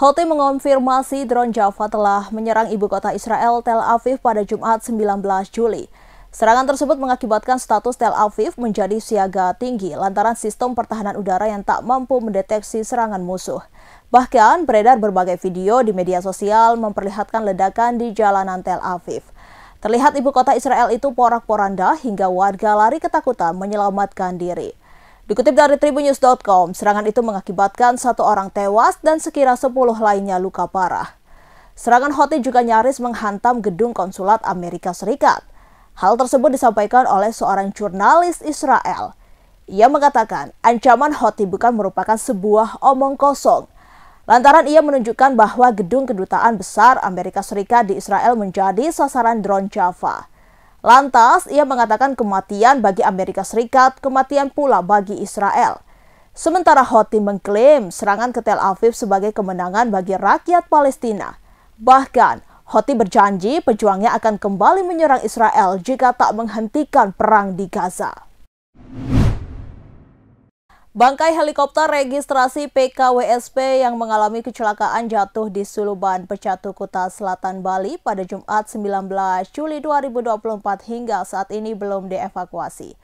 Houthi mengonfirmasi drone Java telah menyerang ibu kota Israel Tel Aviv pada Jumat 19 Juli. Serangan tersebut mengakibatkan status Tel Aviv menjadi siaga tinggi lantaran sistem pertahanan udara yang tak mampu mendeteksi serangan musuh. Bahkan beredar berbagai video di media sosial memperlihatkan ledakan di jalanan Tel Aviv. Terlihat ibu kota Israel itu porak-poranda hingga warga lari ketakutan menyelamatkan diri. Dikutip dari tribunews.com, serangan itu mengakibatkan satu orang tewas dan sekira sepuluh lainnya luka parah. Serangan Houthi juga nyaris menghantam gedung konsulat Amerika Serikat. Hal tersebut disampaikan oleh seorang jurnalis Israel. Ia mengatakan ancaman Houthi bukan merupakan sebuah omong kosong. Lantaran ia menunjukkan bahwa gedung kedutaan besar Amerika Serikat di Israel menjadi sasaran drone Java. Lantas, ia mengatakan kematian bagi Amerika Serikat, kematian pula bagi Israel. Sementara Houthi mengklaim serangan ke Tel Aviv sebagai kemenangan bagi rakyat Palestina. Bahkan, Houthi berjanji pejuangnya akan kembali menyerang Israel jika tak menghentikan perang di Gaza. Bangkai helikopter registrasi PKWSP yang mengalami kecelakaan jatuh di Suluban, Pecatu, Kuta Selatan, Bali pada Jumat 19 Juli 2024 hingga saat ini belum dievakuasi.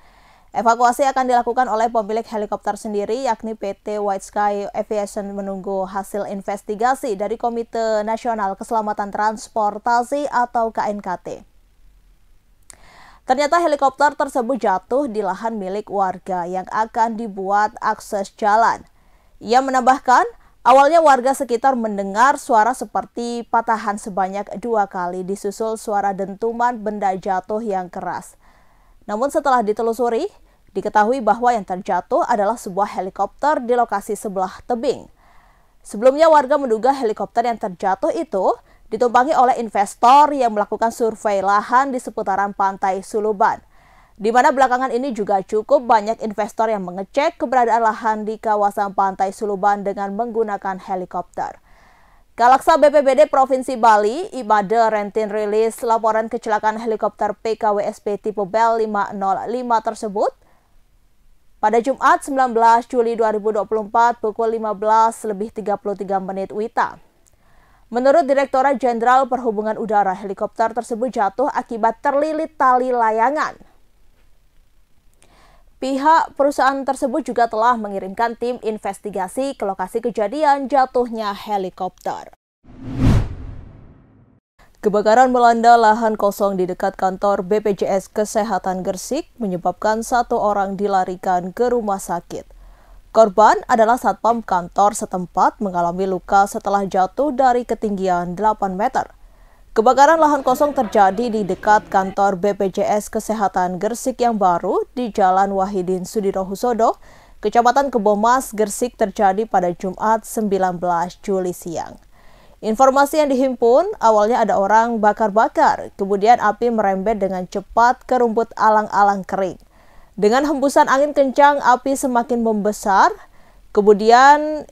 Evakuasi akan dilakukan oleh pemilik helikopter sendiri yakni PT White Sky Aviation menunggu hasil investigasi dari Komite Nasional Keselamatan Transportasi atau KNKT. Ternyata helikopter tersebut jatuh di lahan milik warga yang akan dibuat akses jalan. Ia menambahkan, awalnya warga sekitar mendengar suara seperti patahan sebanyak dua kali disusul suara dentuman benda jatuh yang keras. Namun setelah ditelusuri, diketahui bahwa yang terjatuh adalah sebuah helikopter di lokasi sebelah tebing. Sebelumnya warga menduga helikopter yang terjatuh itu ditumpangi oleh investor yang melakukan survei lahan di seputaran pantai Suluban. Di mana belakangan ini juga cukup banyak investor yang mengecek keberadaan lahan di kawasan pantai Suluban dengan menggunakan helikopter. Galaksa BPBD Provinsi Bali, Imade Rentin rilis laporan kecelakaan helikopter PKWSP tipe Bell 505 tersebut pada Jumat 19 Juli 2024 pukul 15 lebih 33 menit WITA. Menurut Direktorat Jenderal Perhubungan Udara, helikopter tersebut jatuh akibat terlilit tali layangan. Pihak perusahaan tersebut juga telah mengirimkan tim investigasi ke lokasi kejadian jatuhnya helikopter. Kebakaran melanda lahan kosong di dekat kantor BPJS Kesehatan Gersik menyebabkan satu orang dilarikan ke rumah sakit. Korban adalah satpam kantor setempat mengalami luka setelah jatuh dari ketinggian 8 meter. Kebakaran lahan kosong terjadi di dekat kantor BPJS Kesehatan Gersik yang baru di Jalan Wahidin Sudirohusodo, Kecamatan Kebomas, Gersik terjadi pada Jumat 19 Juli siang. Informasi yang dihimpun, awalnya ada orang bakar-bakar, kemudian api merembet dengan cepat ke rumput alang-alang kering. Dengan hembusan angin kencang, api semakin membesar. Kemudian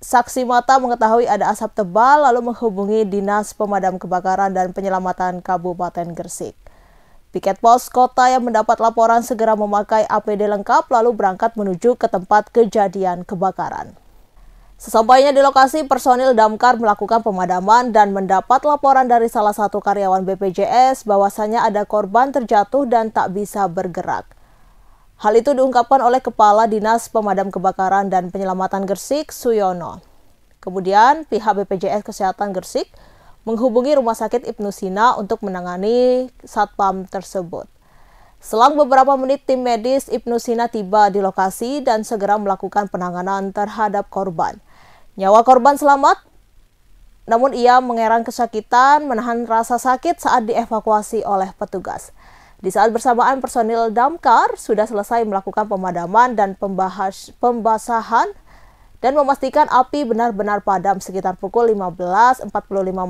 saksi mata mengetahui ada asap tebal lalu menghubungi Dinas Pemadam Kebakaran dan Penyelamatan Kabupaten Gresik. Piket pos kota yang mendapat laporan segera memakai APD lengkap lalu berangkat menuju ke tempat kejadian kebakaran. Sesampainya di lokasi, personil damkar melakukan pemadaman dan mendapat laporan dari salah satu karyawan BPJS bahwasanya ada korban terjatuh dan tak bisa bergerak. Hal itu diungkapkan oleh Kepala Dinas Pemadam Kebakaran dan Penyelamatan Gersik, Suyono. Kemudian, pihak BPJS Kesehatan Gersik menghubungi Rumah Sakit Ibnu Sina untuk menangani satpam tersebut. Selang beberapa menit, tim medis Ibnu Sina tiba di lokasi dan segera melakukan penanganan terhadap korban. Nyawa korban selamat, namun ia mengerang kesakitan, menahan rasa sakit saat dievakuasi oleh petugas. Di saat bersamaan personil damkar sudah selesai melakukan pemadaman dan pembahas, pembasahan dan memastikan api benar-benar padam sekitar pukul 15.45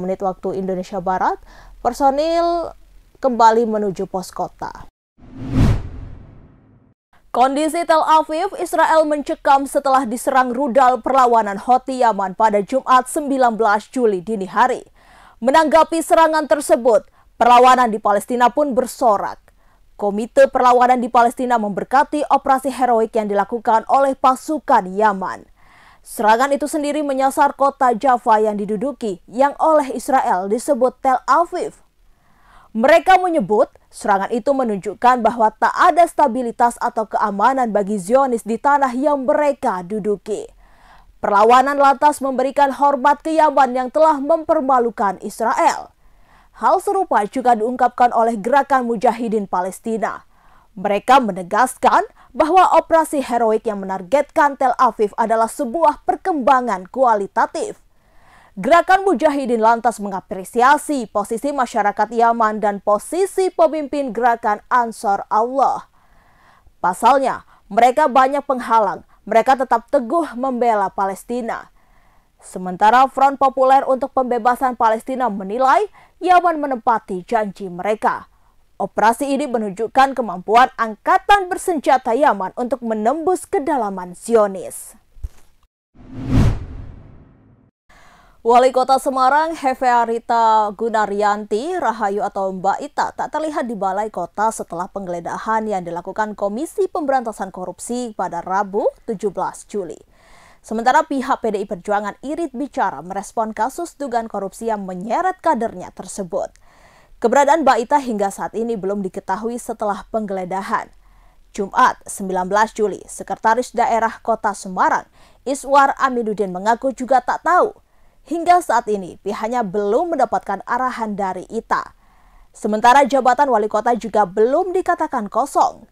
menit waktu Indonesia Barat, personil kembali menuju pos kota. Kondisi Tel Aviv, Israel mencekam setelah diserang rudal perlawanan Houthi Yaman pada Jumat 19 Juli dini hari. Menanggapi serangan tersebut, perlawanan di Palestina pun bersorak. Komite Perlawanan di Palestina memberkati operasi heroik yang dilakukan oleh pasukan Yaman. Serangan itu sendiri menyasar kota Jaffa yang diduduki yang oleh Israel disebut Tel Aviv. Mereka menyebut Serangan itu menunjukkan bahwa tak ada stabilitas atau keamanan bagi Zionis di tanah yang mereka duduki. Perlawanan lantas memberikan hormat ke Yaman yang telah mempermalukan Israel. Hal serupa juga diungkapkan oleh gerakan mujahidin Palestina. Mereka menegaskan bahwa operasi heroik yang menargetkan Tel Aviv adalah sebuah perkembangan kualitatif. Gerakan Mujahidin lantas mengapresiasi posisi masyarakat Yaman dan posisi pemimpin gerakan Ansor Allah. Pasalnya, mereka banyak penghalang, mereka tetap teguh membela Palestina. Sementara Front Populer untuk Pembebasan Palestina menilai Yaman menempati janji mereka. Operasi ini menunjukkan kemampuan Angkatan Bersenjata Yaman untuk menembus kedalaman Zionis. Wali Kota Semarang, Hefearita Gunaryanti Rahayu atau Mbak Ita tak terlihat di Balai Kota setelah penggeledahan yang dilakukan Komisi Pemberantasan Korupsi pada Rabu 17 Juli. Sementara pihak PDI Perjuangan irit bicara merespon kasus dugaan korupsi yang menyeret kadernya tersebut. Keberadaan Mbak Ita hingga saat ini belum diketahui setelah penggeledahan. Jumat 19 Juli, Sekretaris Daerah Kota Semarang, Iswar Aminuddin mengaku juga tak tahu Hingga saat ini pihaknya belum mendapatkan arahan dari Ita. Sementara jabatan wali kota juga belum dikatakan kosong.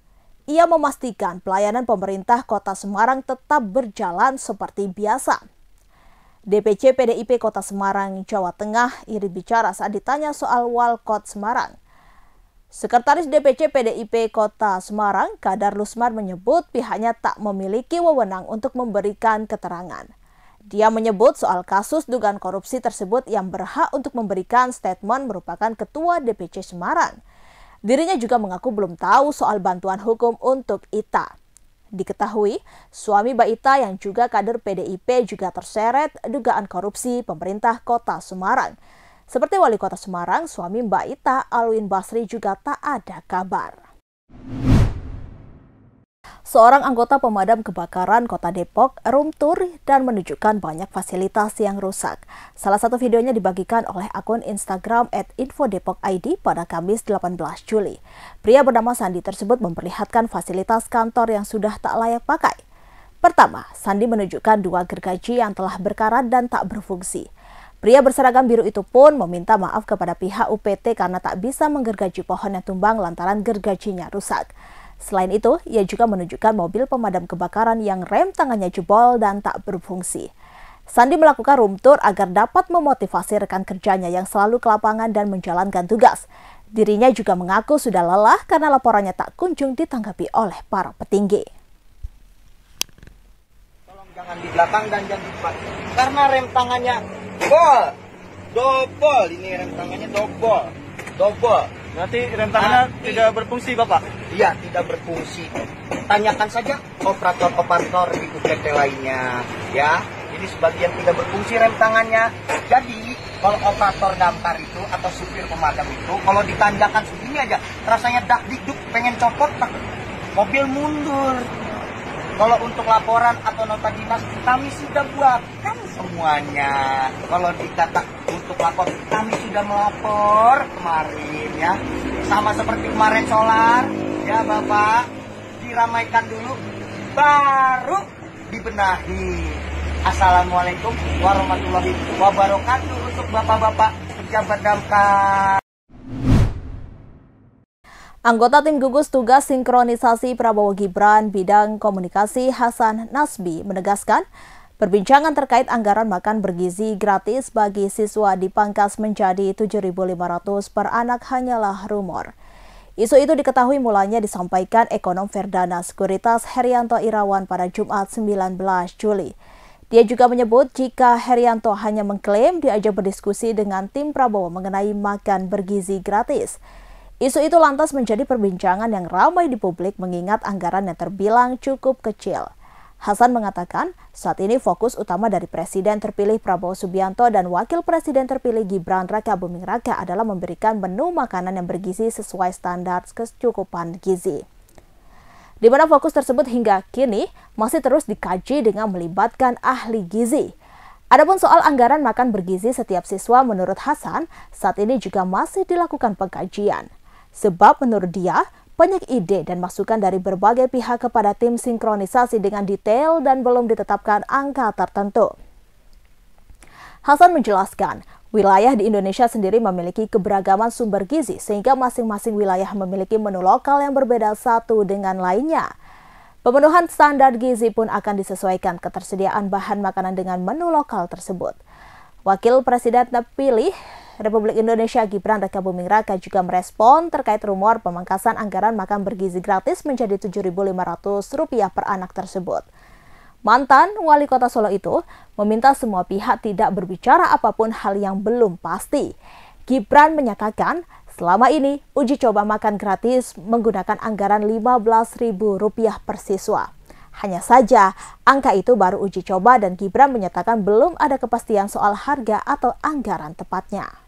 Ia memastikan pelayanan pemerintah kota Semarang tetap berjalan seperti biasa. DPC PDIP Kota Semarang, Jawa Tengah, iri bicara saat ditanya soal Walkot Semarang. Sekretaris DPC PDIP Kota Semarang, Kadar Lusmar menyebut pihaknya tak memiliki wewenang untuk memberikan keterangan. Dia menyebut soal kasus dugaan korupsi tersebut yang berhak untuk memberikan statement merupakan ketua DPC Semarang. Dirinya juga mengaku belum tahu soal bantuan hukum untuk Ita. Diketahui, suami Mbak Ita yang juga kader PDIP juga terseret dugaan korupsi pemerintah kota Semarang. Seperti wali kota Semarang, suami Mbak Ita, Alwin Basri juga tak ada kabar seorang anggota pemadam kebakaran kota Depok, room tour dan menunjukkan banyak fasilitas yang rusak. Salah satu videonya dibagikan oleh akun Instagram at infodepokid pada Kamis 18 Juli. Pria bernama Sandi tersebut memperlihatkan fasilitas kantor yang sudah tak layak pakai. Pertama, Sandi menunjukkan dua gergaji yang telah berkarat dan tak berfungsi. Pria berseragam biru itu pun meminta maaf kepada pihak UPT karena tak bisa menggergaji pohon yang tumbang lantaran gergajinya rusak. Selain itu, ia juga menunjukkan mobil pemadam kebakaran yang rem tangannya jebol dan tak berfungsi. Sandi melakukan room tour agar dapat memotivasi rekan kerjanya yang selalu ke lapangan dan menjalankan tugas. Dirinya juga mengaku sudah lelah karena laporannya tak kunjung ditanggapi oleh para petinggi. Tolong jangan di belakang dan jangan di depan. Karena rem tangannya bol, dobol. Ini rem tangannya dobol, dobol. Berarti rem tangannya ah, tidak iya. berfungsi, Bapak? Iya, tidak berfungsi. Tanyakan saja operator-operator di UPT lainnya, ya. Ini sebagian tidak berfungsi rem tangannya. Jadi, kalau operator damkar itu atau supir pemadam itu, kalau ditanjakan segini aja, rasanya dak dikduk pengen copot, mobil mundur. Kalau untuk laporan atau nota dinas kami sudah buatkan semuanya. Kalau dikata untuk lapor kami sudah melapor kemarin ya. Sama seperti kemarin solar ya Bapak diramaikan dulu baru dibenahi. Assalamualaikum warahmatullahi wabarakatuh untuk bapak-bapak pejabat damkar. Anggota tim gugus tugas sinkronisasi Prabowo Gibran bidang komunikasi Hasan Nasbi menegaskan, perbincangan terkait anggaran makan bergizi gratis bagi siswa dipangkas menjadi 7.500 per anak hanyalah rumor. Isu itu diketahui mulanya disampaikan ekonom Ferdana Sekuritas Herianto Irawan pada Jumat 19 Juli. Dia juga menyebut jika Herianto hanya mengklaim diajak berdiskusi dengan tim Prabowo mengenai makan bergizi gratis. Isu itu lantas menjadi perbincangan yang ramai di publik mengingat anggaran yang terbilang cukup kecil. Hasan mengatakan, saat ini fokus utama dari Presiden terpilih Prabowo Subianto dan Wakil Presiden terpilih Gibran Raka Buming Raka adalah memberikan menu makanan yang bergizi sesuai standar kecukupan gizi. Di mana fokus tersebut hingga kini masih terus dikaji dengan melibatkan ahli gizi. Adapun soal anggaran makan bergizi setiap siswa menurut Hasan, saat ini juga masih dilakukan pengkajian. Sebab menurut dia, banyak ide dan masukan dari berbagai pihak kepada tim sinkronisasi dengan detail dan belum ditetapkan angka tertentu. Hasan menjelaskan, wilayah di Indonesia sendiri memiliki keberagaman sumber gizi sehingga masing-masing wilayah memiliki menu lokal yang berbeda satu dengan lainnya. Pemenuhan standar gizi pun akan disesuaikan ketersediaan bahan makanan dengan menu lokal tersebut. Wakil Presiden terpilih Republik Indonesia Gibran Raka Buming Raka juga merespon terkait rumor pemangkasan anggaran makan bergizi gratis menjadi Rp7.500 per anak tersebut. Mantan wali kota Solo itu meminta semua pihak tidak berbicara apapun hal yang belum pasti. Gibran menyatakan selama ini uji coba makan gratis menggunakan anggaran Rp15.000 per siswa. Hanya saja, angka itu baru uji coba dan Gibran menyatakan belum ada kepastian soal harga atau anggaran tepatnya.